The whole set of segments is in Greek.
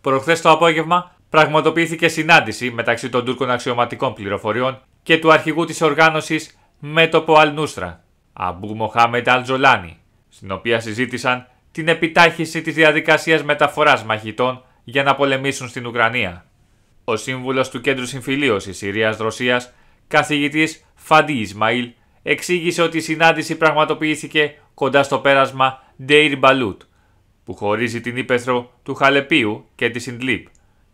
Προχθές το απόγευμα πραγματοποιήθηκε συνάντηση μεταξύ των Τούρκων αξιωματικών πληροφοριών και του αρχηγού της οργάνωσης Μέτωπο Αλνούστρα, Αμπού Μοχάμεντ Αλτζολάνη, στην οποία συζήτησαν την επιτάχυση της διαδικασίας μεταφοράς μαχητών για να πολεμήσουν στην Ουκρανία. Ο σύμβουλος του Κέντρου Συμφιλίωσης Συρία-Ρωσία, καθηγητής Φαντί Ισμαήλ, εξήγησε ότι η συνάντηση πραγματοποιήθηκε κοντά στο πέρασμα Ντέιρ Μπαλούτ, που χωρίζει την ύπεθρο του Χαλεπίου και της Ιντλίπ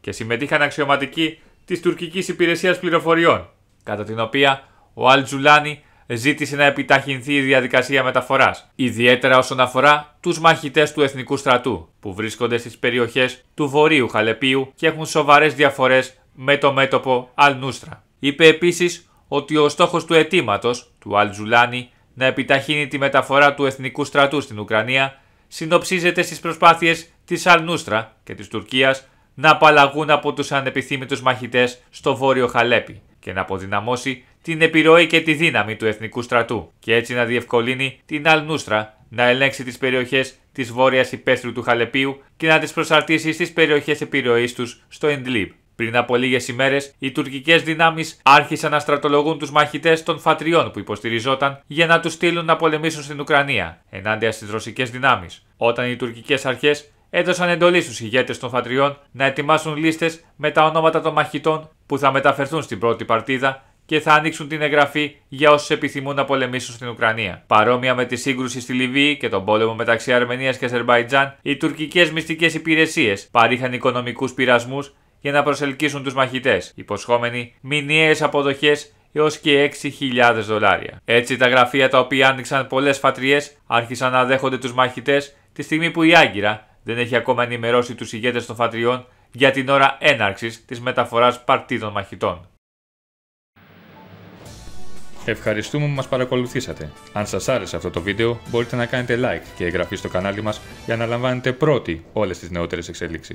και συμμετείχαν αξιωματικοί της τουρκικής υπηρεσίας πληροφοριών, κατά την οποία ο Αλτζουλάνη ζήτησε να επιταχυνθεί η διαδικασία μεταφοράς, ιδιαίτερα όσον αφορά τους μαχητές του Εθνικού Στρατού, που βρίσκονται στις περιοχές του Βορείου Χαλεπίου και έχουν σοβαρές διαφορές με το μέτωπο Αλνούστρα. Είπε επίσης ότι ο στόχος του αιτήματος του Αλτζουλάνη να επιταχύνει τη μεταφορά του Εθνικού Στρατού στην Ουκρανία συνοψίζεται στις προσπάθειες της Αλνούστρα και της Τουρκίας να απαλλαγούν από τους ανεπιθύμητους μαχητές στο βόρειο Χαλέπι και να αποδυναμώσει την επιρροή και τη δύναμη του εθνικού στρατού και έτσι να διευκολύνει την Αλνούστρα να ελέγξει τις περιοχές της βόρειας υπαίθρου του Χαλεπίου και να τις προσαρτήσει στις περιοχές επιρροής τους στο Εντλίμπ. Πριν από λίγες ημέρες, οι τουρκικές δυνάμεις άρχισαν να στρατολογούν τους μαχητές των φατριών που υποστηριζόταν για να τους στείλουν να πολεμήσουν στην Ουκρανία ενάντια στις ρωσικές δυνάμεις. Όταν οι τουρκικές αρχές έδωσαν εντολή στους ηγέτες των φατριών να ετοιμάσουν λίστες με τα ονόματα των μαχητών που θα μεταφερθούν στην πρώτη παρτίδα και θα ανοίξουν την εγγραφή για όσους επιθυμούν να πολεμήσουν στην Ουκρανία. Παρόμοια με τη σύγκρουση στη Λιβύη και τον πόλεμο μεταξύ Αρμενίας και Αζερβαϊτζάν, οι τουρκικές μυστικές υπηρεσίες παρήχαν οικονομικούς πειρασμούς για να προσελκύσουν τους μαχητές, υποσχόμενοι μηνιαίες αποδοχές έως και 6.000 δολάρια. Έτσι, τα γραφεία τα οποία άνοιξαν πολλές φατριές άρχισαν να δέχονται τους μαχητές τη στιγμή που η Άγκυρα δεν έχει ακόμα ενημερώσει τους ηγέτες των φατριών για την ώρα έναρξης της μεταφοράς παρτίδων μαχητών. Ευχαριστούμε που μας παρακολουθήσατε. Αν σας άρεσε αυτό το βίντεο, μπορείτε να κάνετε like και εγγραφή στο κανάλι μας για να λαμβάνετε πρώτοι όλες τις νεότερες εξελίξεις.